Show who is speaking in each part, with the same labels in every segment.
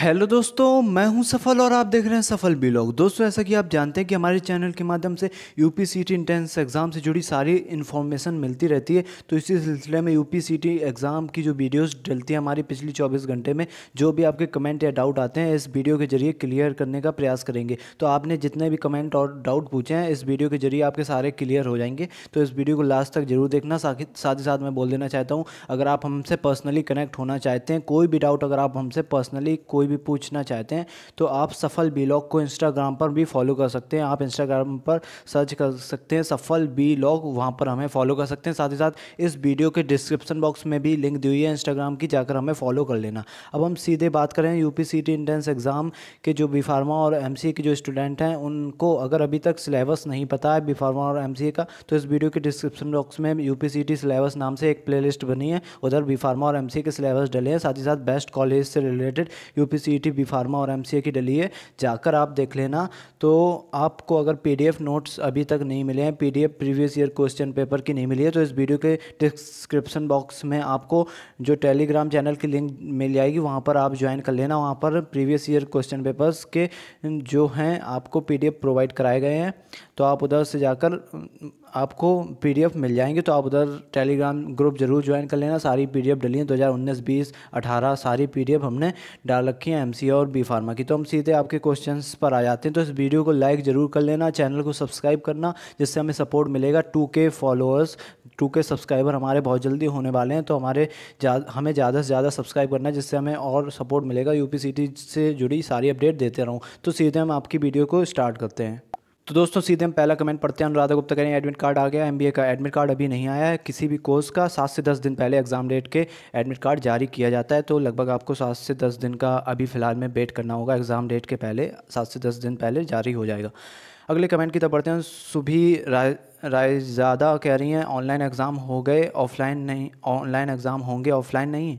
Speaker 1: hello दोस्तों मैं हूं सफल और आप देख रहे हैं सफल बिलॉग दोस्तों ऐसा कि आप जानते हैं कि हमारे चैनल के माध्यम से U P C T entrance exam से जुड़ी सारी इन्फॉर्मेशन मिलती रहती है तो इसी सिलसिले में U P C T exam की जो वीडियोस डलती है हमारी पिछली 24 घंटे में जो भी आपके कमेंट या डाउट आते हैं इस वीडियो के जरिए क्लियर करने का प्रयास करेंगे तो आपने जितने भी कमेंट और डाउट पूछे हैं इस वीडियो के जरिए आपके सारे क्लियर हो जाएंगे तो इस वीडियो को लास्ट तक जरूर देखना साथ ही साथ मैं बोल देना चाहता हूँ अगर आप हमसे पर्सनली कनेक्ट होना चाहते हैं कोई भी डाउट अगर आप हमसे पर्सनली कोई कोई भी पूछना चाहते हैं तो आप सफल बीलॉग को इंस्टाग्राम पर भी फॉलो कर सकते हैं आप इंस्टाग्राम पर सर्च कर सकते हैं सफल बी लॉग वहाँ पर हमें फॉलो कर सकते हैं साथ ही साथ इस वीडियो के डिस्क्रिप्शन बॉक्स में भी लिंक दी हुई है इंस्टाग्राम की जाकर हमें फॉलो कर लेना अब हम सीधे बात करें यू पी इंट्रेंस एग्ज़ाम के जो बी फार्मा और एम के जो स्टूडेंट हैं उनको अगर अभी तक सिलेबस नहीं पता है बी फार्मा और एम का तो इस वीडियो के डिस्क्रिप्शन बॉक्स में यू पी सिलेबस नाम से एक प्लेलिस्ट बनी है उधर बी फार्मा और एम के सिलेबस डले हैं साथ ही साथ बेस्ट कॉलेज से रिलेटेड यू की टी बी फार्मा और एमसीए की डली है जाकर आप देख लेना तो आपको अगर पीडीएफ नोट्स अभी तक नहीं मिले हैं PDF previous year question paper की नहीं मिली है तो इस वीडियो के डिस्क्रिप्शन बॉक्स में आपको जो टेलीग्राम चैनल की लिंक मिल जाएगी वहाँ पर आप ज्वाइन कर लेना वहाँ पर प्रीवियस ईयर क्वेश्चन पेपर्स के जो हैं आपको एफ प्रोवाइड कराए गए हैं तो आप उधर से जाकर आपको पीडीएफ मिल जाएंगे तो आप उधर टेलीग्राम ग्रुप जरूर ज्वाइन कर लेना सारी पीडीएफ डली हैं उन्नीस बीस अठारह सारी पीडीएफ हमने डाल रखी है एमसीए और बी फार्मा की तो हम सीधे आपके क्वेश्चंस पर आ जाते हैं तो इस वीडियो को लाइक ज़रूर कर लेना चैनल को सब्सक्राइब करना जिससे हमें सपोर्ट मिलेगा टू के फॉलोअर्स टू के सब्सक्राइबर हमारे बहुत जल्दी होने वाले हैं तो हमारे जा, हमें ज़्यादा से ज़्यादा सब्सक्राइब करना जिससे हमें और सपोर्ट मिलेगा यू से जुड़ी सारी अपडेट देते रहूँ तो सीधे हम आपकी वीडियो को स्टार्ट करते हैं तो दोस्तों सीधे हम पहला कमेंट पढ़ते हैं अनुराधा गुप्ता कह रहे हैं एडमिट कार्ड आ गया एमबीए का एडमिट कार्ड अभी नहीं आया है किसी भी कोर्स का सात से दस दिन पहले एग्जाम डेट के एडमिट कार्ड जारी किया जाता है तो लगभग आपको सात से दस दिन का अभी फ़िलहाल में वेट करना होगा एग्ज़ाम डेट के पहले सात से दस दिन पहले जारी हो जाएगा अगले कमेंट की तरफ पढ़ते हैं सुभी राय राय ज्यादा कह रही हैं ऑनलाइन एग्ज़ाम हो गए ऑफलाइन नहीं ऑनलाइन एग्ज़ाम होंगे ऑफलाइन नहीं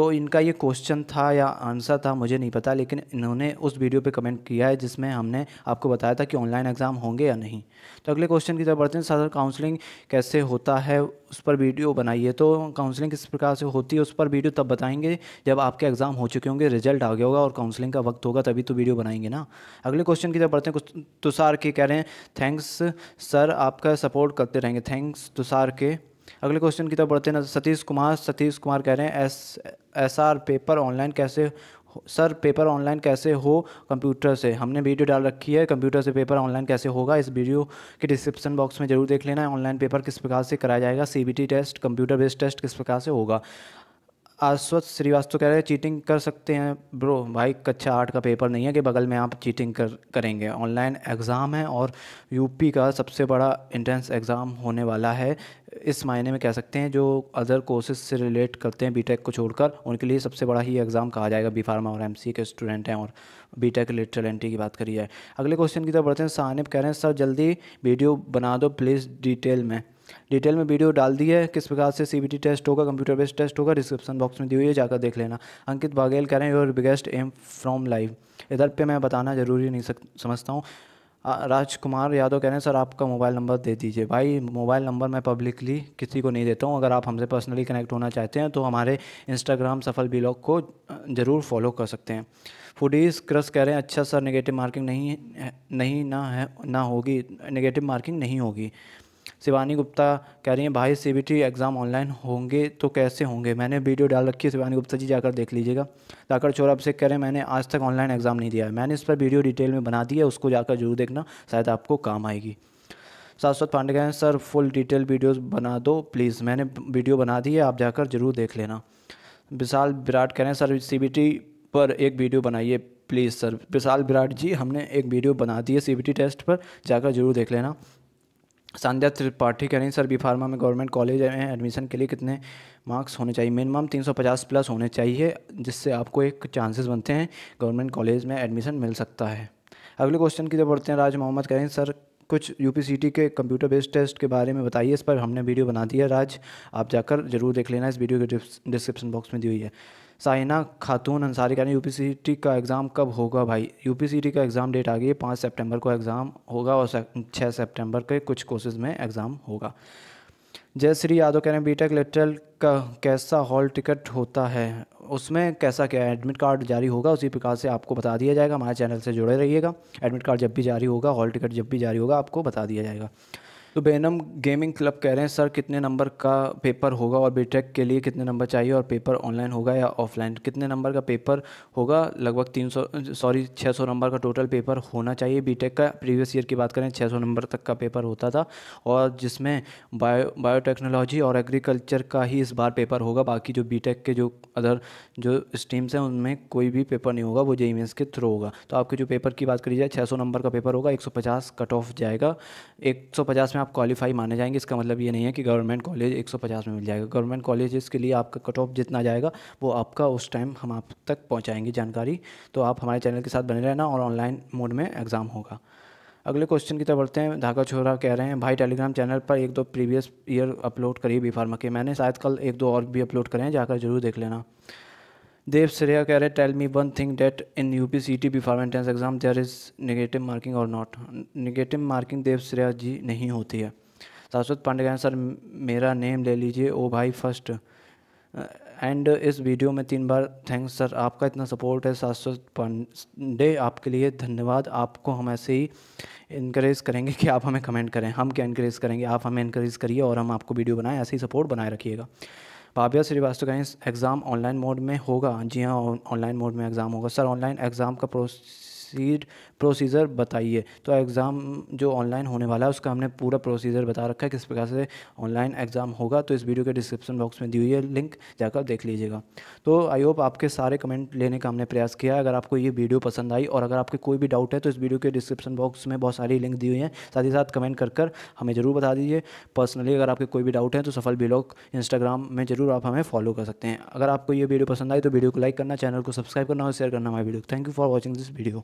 Speaker 1: तो इनका ये क्वेश्चन था या आंसर था मुझे नहीं पता लेकिन इन्होंने उस वीडियो पे कमेंट किया है जिसमें हमने आपको बताया था कि ऑनलाइन एग्ज़ाम होंगे या नहीं तो अगले क्वेश्चन की तरफ बढ़ते हैं सदर काउंसलिंग कैसे होता है उस पर वीडियो बनाइए तो काउंसलिंग किस प्रकार से होती है उस पर वीडियो तब बताएंगे जब आपके एग्ज़ाम हो चुके होंगे रिजल्ट आ गया होगा और काउंसलिंग का वक्त होगा तभी तो वीडियो बनाएंगे ना अगले क्वेश्चन की तरफ बढ़ते हैं कुछ तुषार के कह रहे हैं थैंक्स सर आपका सपोर्ट करते रहेंगे थैंक्स तुषार के अगले क्वेश्चन की तरफ बढ़ते हैं सतीश कुमार सतीश कुमार कह रहे हैं एस ऐसा पेपर ऑनलाइन कैसे सर पेपर ऑनलाइन कैसे हो कंप्यूटर से हमने वीडियो डाल रखी है कंप्यूटर से पेपर ऑनलाइन कैसे होगा इस वीडियो के डिस्क्रिप्शन बॉक्स में जरूर देख लेना है ऑनलाइन पेपर किस प्रकार से कराया जाएगा C test computer based test किस प्रकार से होगा आश्वत श्रीवास्तव कह रहे हैं चीटिंग कर सकते हैं ब्रो भाई कक्षा आठ का पेपर नहीं है कि बगल में आप चीटिंग कर करेंगे ऑनलाइन एग्ज़ाम है और यूपी का सबसे बड़ा इंट्रेंस एग्ज़ाम होने वाला है इस मायने में कह सकते हैं जो अदर कोर्सेज से रिलेट करते हैं बीटेक को छोड़कर उनके लिए सबसे बड़ा ही एग्ज़ाम कहा जाएगा बी फार्मा और एम के स्टूडेंट हैं और बी टेक लिटरल एंट्री की बात करी जाए अगले क्वेश्चन की तरफ बढ़ते हैं सानिब कह रहे हैं सर जल्दी वीडियो बना दो प्लीज़ डिटेल में डिटेल में वीडियो डाल दी है किस प्रकार से सी टेस्ट होगा कंप्यूटर बेस्ड टेस्ट होगा डिस्क्रिप्शन बॉक्स में दी हुई है जाकर देख लेना अंकित बाघेल कह रहे हैं your biggest aim from live इधर पे मैं बताना ज़रूरी नहीं सक, समझता हूँ राजकुमार यादव कह रहे हैं सर आपका मोबाइल नंबर दे दीजिए भाई मोबाइल नंबर मैं पब्लिकली किसी को नहीं देता हूँ अगर आप हमसे पर्सनली कनेक्ट होना चाहते हैं तो हमारे इंस्टाग्राम सफल ब्लॉग को ज़रूर फॉलो कर सकते हैं फूडीज क्रस कह रहे हैं अच्छा सर नेगेटिव मार्किंग नहीं नहीं ना है ना होगी नेगेटिव मार्किंग नहीं होगी शिवानी गुप्ता कह रही हैं भाई सी बी एग्ज़ाम ऑनलाइन होंगे तो कैसे होंगे मैंने वीडियो डाल रखी है शिवानी गुप्ता जी जाकर देख लीजिएगा जाकर चोर अभिषेक कह रहे हैं मैंने आज तक ऑनलाइन एग्ज़ाम नहीं दिया है मैंने इस पर वीडियो डिटेल में बना दिया है उसको जाकर जरूर देखना शायद आपको काम आएगी शाश्वत पांडे कह रहे हैं सर फुल डिटेल वीडियो बना दो प्लीज़ मैंने वीडियो बना दी है आप जाकर जरूर देख लेना विशाल विराट कह रहे हैं सर टी पर एक वीडियो बनाइए प्लीज़ सर विशाल विराट जी हमने एक वीडियो बना दी है टी टेस्ट पर जाकर जरूर देख लेना संध्या त्रिपाठी कह रही हैं सर बी फार्मा में गवर्नमेंट कॉलेज में एडमिशन के लिए कितने मार्क्स होने चाहिए मिनिमम 350 प्लस होने चाहिए जिससे आपको एक चांसेस बनते हैं गवर्नमेंट कॉलेज में एडमिशन मिल सकता है अगले क्वेश्चन की जब बढ़ते हैं राज मोहम्मद कह रहे हैं सर कुछ यू के कंप्यूटर बेस्ड टेस्ट के बारे में बताइए इस पर हमने वीडियो बना दिया राज आप जाकर ज़रूर देख लेना इस वीडियो के डिस्क्रिप्शन बॉक्स में दी हुई है साइना खातून अंसारी कह रही यूपीसीटी का एग्ज़ाम कब होगा भाई यूपीसीटी का एग्ज़ाम डेट आ गई है पाँच सेप्टेम्बर को एग्ज़ाम होगा और छः सेप्टेम्बर के कुछ कोर्सेज़ में एग्ज़ाम होगा जय श्री यादव कह रहे हैं बी टेक का कैसा हॉल टिकट होता है उसमें कैसा क्या है एडमिट कार्ड जारी होगा उसी प्रकार से आपको बता दिया जाएगा हमारे चैनल से जुड़े रहिएगा एडमिट कार्ड जब भी जारी होगा हॉल टिकट जब भी जारी होगा आपको बता दिया जाएगा तो बेनम गेमिंग क्लब कह रहे हैं सर कितने नंबर का पेपर होगा और बीटेक के लिए कितने नंबर चाहिए और पेपर ऑनलाइन होगा या ऑफलाइन कितने नंबर का पेपर होगा लगभग तीन सौ सॉरी छः सौ नंबर का टोटल पेपर होना चाहिए बीटेक का प्रीवियस ईयर की बात करें छः सौ नंबर तक का पेपर होता था और जिसमें बायो बायोटेक्नोलॉजी और एग्रीकल्चर का ही इस बार पेपर होगा बाकी जो बी के जो अदर जो स्ट्रीम्स हैं उनमें कोई भी पेपर नहीं होगा वो जे e के थ्रू होगा तो आपके जो पेपर की बात करी जाए छः नंबर का पेपर होगा एक कट ऑफ जाएगा एक में में आप क्वालिफाई माने जाएंगे इसका मतलब ये नहीं है कि गवर्नमेंट कॉलेज 150 में मिल जाएगा गवर्नमेंट कॉलेज के लिए आपका कट ऑफ जितना जाएगा वो आपका उस टाइम हम आप तक पहुँचाएंगे जानकारी तो आप हमारे चैनल के साथ बने रहना और ऑनलाइन मोड में एग्ज़ाम होगा अगले क्वेश्चन की तरफ बढ़ते हैं धाका छोरा कह रहे हैं भाई टेलीग्राम चैनल पर एक दो प्रीवियस ईयर अपलोड करिए बी फार्मा के मैंने शायद कल एक दो और भी अपलोड करें जाकर जरूर देख लेना देव श्रेया कह रहे tell me one thing that in U P C T B for entrance exam there is negative marking और not negative marking Dev Shreya ji नहीं होती है शाश्वत पांडे कह सर मेरा नेम ले लीजिए ओ भाई फर्स्ट एंड इस वीडियो में तीन बार थैंक्स सर आपका इतना सपोर्ट है शाश्वत पांडे आपके लिए धन्यवाद आपको हम ऐसे ही इनक्रेज करेंगे कि आप हमें कमेंट करें हम क्या इनक्रेज करेंगे आप हमें इनक्रेज करिए और हम आपको वीडियो बनाएं ऐसे ही सपोर्ट बनाए रखिएगा भाव्या श्रीवास्तव कहें एग्ज़ाम ऑनलाइन मोड में होगा जी हाँ ऑनलाइन मोड में एग्ज़ाम होगा सर ऑनलाइन एग्ज़ाम का प्रोसेस प्रोसीड प्रोसीजर बताइए तो एग्ज़ाम जो ऑनलाइन होने वाला है उसका हमने पूरा प्रोसीजर बता रखा है किस प्रकार से ऑनलाइन एग्ज़ाम होगा तो इस वीडियो के डिस्क्रिप्शन बॉक्स में दी हुई है लिंक जाकर देख लीजिएगा तो आई होप आपके सारे कमेंट लेने का हमने प्रयास किया अगर आपको ये वीडियो पसंद आई और अगर आपके कोई भी डाउट है तो इस वीडियो के डिस्क्रिप्शन बॉक्स में बहुत सारी लिंक दी हुई हैं साथ ही साथ कमेंट कर कर हमें ज़रूर बता दीजिए पर्सनली अगर आपके कोई भी डाउट है तो सफल ब्लॉग इंस्टाग्राम में ज़रूर आप हमें फॉलो कर सकते हैं अगर आपको ये वीडियो पसंद आई तो वीडियो को लाइक करना चैनल को सब्सक्राइब करना और शेयर करना हमारे video thank you for watching this video